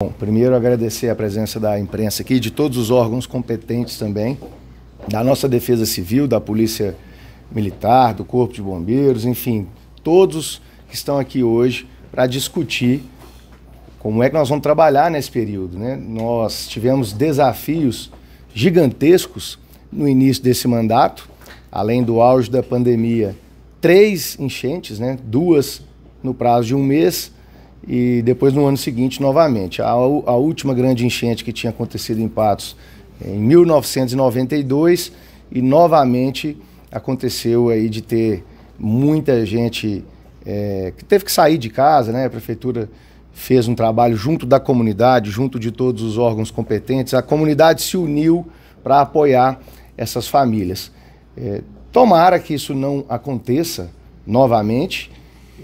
Bom, primeiro agradecer a presença da imprensa aqui, de todos os órgãos competentes também, da nossa Defesa Civil, da Polícia Militar, do Corpo de Bombeiros, enfim, todos que estão aqui hoje para discutir como é que nós vamos trabalhar nesse período. Né? Nós tivemos desafios gigantescos no início desse mandato, além do auge da pandemia, três enchentes, né? duas no prazo de um mês e depois no ano seguinte novamente. A, a última grande enchente que tinha acontecido em Patos eh, em 1992 e novamente aconteceu aí de ter muita gente é, que teve que sair de casa, né? A prefeitura fez um trabalho junto da comunidade, junto de todos os órgãos competentes. A comunidade se uniu para apoiar essas famílias. É, tomara que isso não aconteça novamente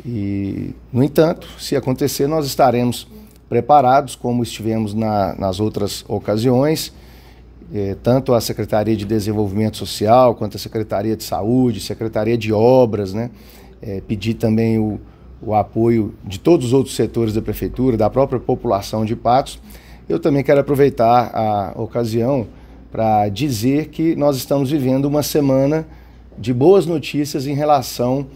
e, no entanto, se acontecer, nós estaremos preparados, como estivemos na, nas outras ocasiões, eh, tanto a Secretaria de Desenvolvimento Social, quanto a Secretaria de Saúde, Secretaria de Obras, né? Eh, pedir também o, o apoio de todos os outros setores da Prefeitura, da própria população de Patos. Eu também quero aproveitar a ocasião para dizer que nós estamos vivendo uma semana de boas notícias em relação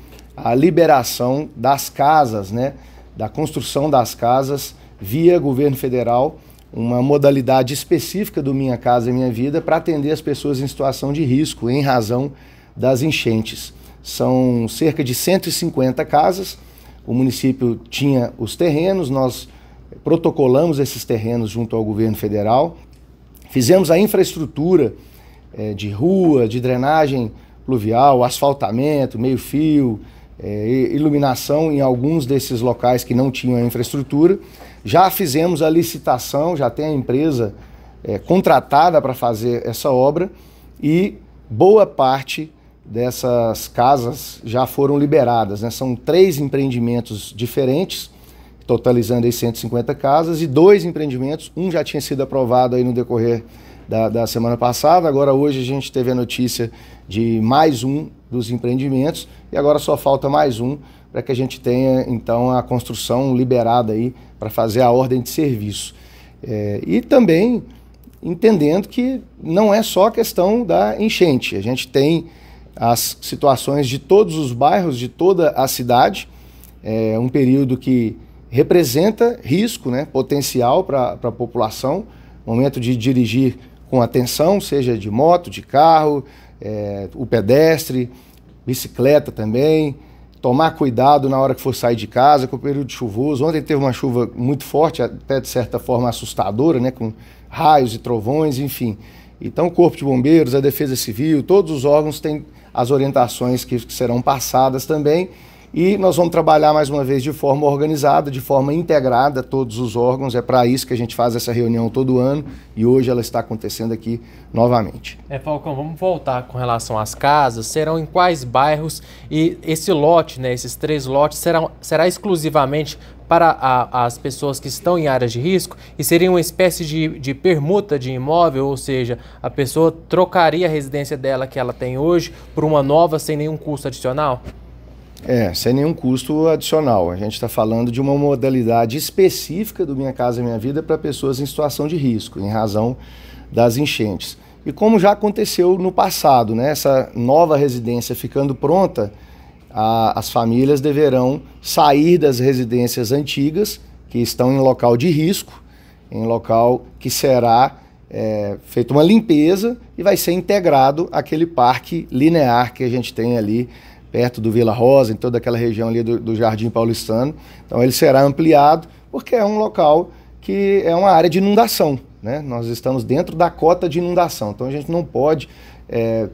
a liberação das casas, né, da construção das casas via governo federal, uma modalidade específica do Minha Casa Minha Vida para atender as pessoas em situação de risco em razão das enchentes. São cerca de 150 casas. O município tinha os terrenos, nós protocolamos esses terrenos junto ao governo federal, fizemos a infraestrutura é, de rua, de drenagem pluvial, asfaltamento, meio-fio, é, iluminação em alguns desses locais que não tinham a infraestrutura. Já fizemos a licitação, já tem a empresa é, contratada para fazer essa obra e boa parte dessas casas já foram liberadas. Né? São três empreendimentos diferentes, totalizando aí 150 casas, e dois empreendimentos, um já tinha sido aprovado aí no decorrer da, da semana passada, agora hoje a gente teve a notícia de mais um dos empreendimentos e agora só falta mais um para que a gente tenha então a construção liberada aí para fazer a ordem de serviço. É, e também entendendo que não é só a questão da enchente, a gente tem as situações de todos os bairros, de toda a cidade, é um período que representa risco né, potencial para a população, momento de dirigir com atenção, seja de moto, de carro, é, o pedestre, bicicleta também, tomar cuidado na hora que for sair de casa, com o período chuvoso. Ontem teve uma chuva muito forte, até de certa forma assustadora, né, com raios e trovões, enfim. Então, o Corpo de Bombeiros, a Defesa Civil, todos os órgãos têm as orientações que, que serão passadas também. E nós vamos trabalhar mais uma vez de forma organizada, de forma integrada, todos os órgãos. É para isso que a gente faz essa reunião todo ano e hoje ela está acontecendo aqui novamente. É, Falcão, vamos voltar com relação às casas. Serão em quais bairros e esse lote, né, esses três lotes, serão, será exclusivamente para a, as pessoas que estão em áreas de risco e seria uma espécie de, de permuta de imóvel, ou seja, a pessoa trocaria a residência dela que ela tem hoje por uma nova sem nenhum custo adicional? É, sem nenhum custo adicional. A gente está falando de uma modalidade específica do Minha Casa Minha Vida para pessoas em situação de risco, em razão das enchentes. E como já aconteceu no passado, né, essa nova residência ficando pronta, a, as famílias deverão sair das residências antigas, que estão em local de risco, em local que será é, feita uma limpeza e vai ser integrado aquele parque linear que a gente tem ali perto do Vila Rosa, em toda aquela região ali do, do Jardim Paulistano. Então ele será ampliado, porque é um local que é uma área de inundação. Né? Nós estamos dentro da cota de inundação, então a gente não pode é,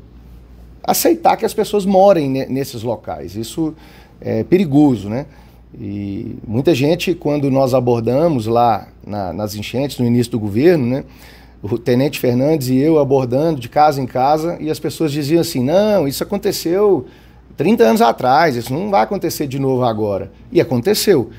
aceitar que as pessoas morem nesses locais. Isso é perigoso, né? E muita gente, quando nós abordamos lá na, nas enchentes, no início do governo, né? O Tenente Fernandes e eu abordando de casa em casa, e as pessoas diziam assim: não, isso aconteceu 30 anos atrás, isso não vai acontecer de novo agora. E aconteceu.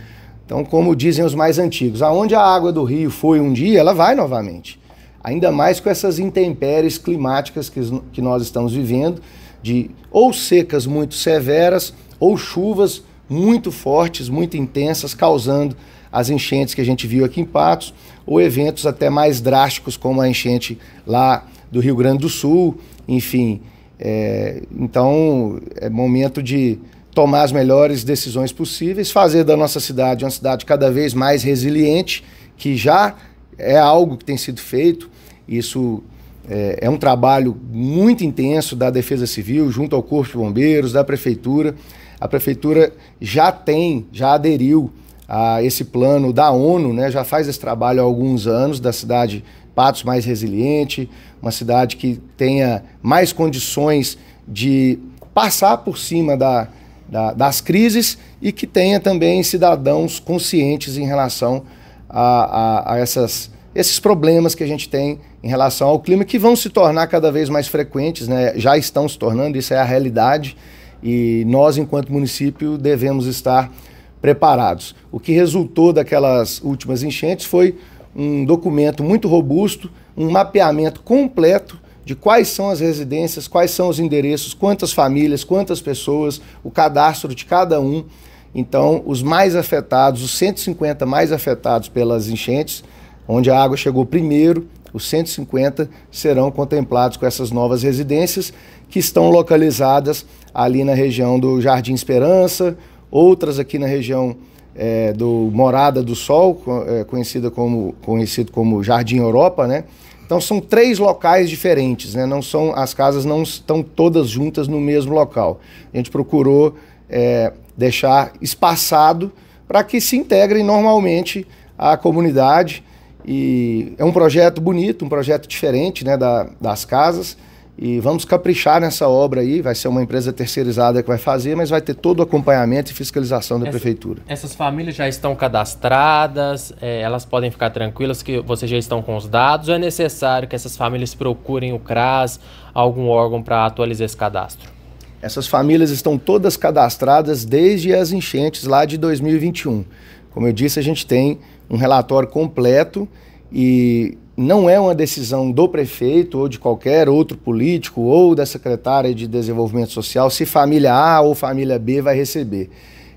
Então, como dizem os mais antigos, aonde a água do rio foi um dia, ela vai novamente. Ainda mais com essas intempéries climáticas que, que nós estamos vivendo, de ou secas muito severas, ou chuvas muito fortes, muito intensas, causando as enchentes que a gente viu aqui em Patos, ou eventos até mais drásticos, como a enchente lá do Rio Grande do Sul, enfim, é, então, é momento de tomar as melhores decisões possíveis, fazer da nossa cidade uma cidade cada vez mais resiliente, que já é algo que tem sido feito. Isso é, é um trabalho muito intenso da Defesa Civil, junto ao Corpo de Bombeiros, da Prefeitura. A Prefeitura já tem, já aderiu a esse plano da ONU, né? já faz esse trabalho há alguns anos, da cidade Patos mais resiliente, uma cidade que tenha mais condições de passar por cima da, da, das crises e que tenha também cidadãos conscientes em relação a, a, a essas, esses problemas que a gente tem em relação ao clima, que vão se tornar cada vez mais frequentes, né? já estão se tornando, isso é a realidade, e nós, enquanto município, devemos estar preparados. O que resultou daquelas últimas enchentes foi um documento muito robusto, um mapeamento completo de quais são as residências, quais são os endereços, quantas famílias, quantas pessoas, o cadastro de cada um. Então, os mais afetados, os 150 mais afetados pelas enchentes, onde a água chegou primeiro, os 150 serão contemplados com essas novas residências que estão localizadas ali na região do Jardim Esperança, outras aqui na região é, do Morada do Sol, é, conhecida como, conhecido como Jardim Europa, né? Então são três locais diferentes, né? Não são as casas não estão todas juntas no mesmo local. A gente procurou é, deixar espaçado para que se integrem normalmente à comunidade. E é um projeto bonito, um projeto diferente, né, da, das casas. E vamos caprichar nessa obra aí, vai ser uma empresa terceirizada que vai fazer, mas vai ter todo o acompanhamento e fiscalização da Essa, prefeitura. Essas famílias já estão cadastradas, é, elas podem ficar tranquilas que vocês já estão com os dados, ou é necessário que essas famílias procurem o CRAS, algum órgão para atualizar esse cadastro? Essas famílias estão todas cadastradas desde as enchentes lá de 2021. Como eu disse, a gente tem um relatório completo e não é uma decisão do prefeito ou de qualquer outro político ou da secretária de desenvolvimento social se família A ou família B vai receber.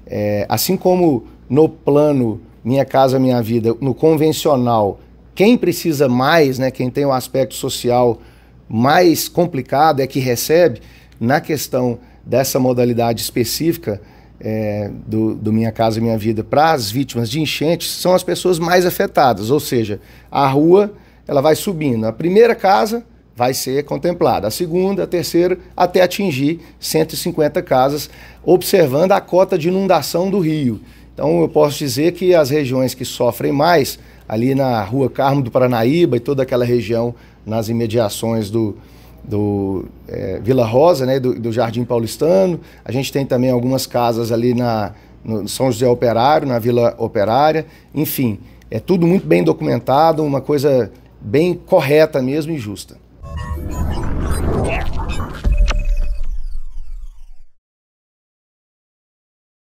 É, assim como no plano Minha Casa Minha Vida, no convencional, quem precisa mais, né, quem tem o um aspecto social mais complicado é que recebe, na questão dessa modalidade específica é, do, do Minha Casa Minha Vida para as vítimas de enchentes, são as pessoas mais afetadas, ou seja, a rua ela vai subindo. A primeira casa vai ser contemplada, a segunda, a terceira, até atingir 150 casas, observando a cota de inundação do rio. Então, eu posso dizer que as regiões que sofrem mais, ali na Rua Carmo do Paranaíba e toda aquela região nas imediações do, do é, Vila Rosa, né, do, do, Jardim Paulistano. A gente tem também algumas casas ali na no São José Operário, na Vila Operária. Enfim, é tudo muito bem documentado, uma coisa bem correta mesmo e justa.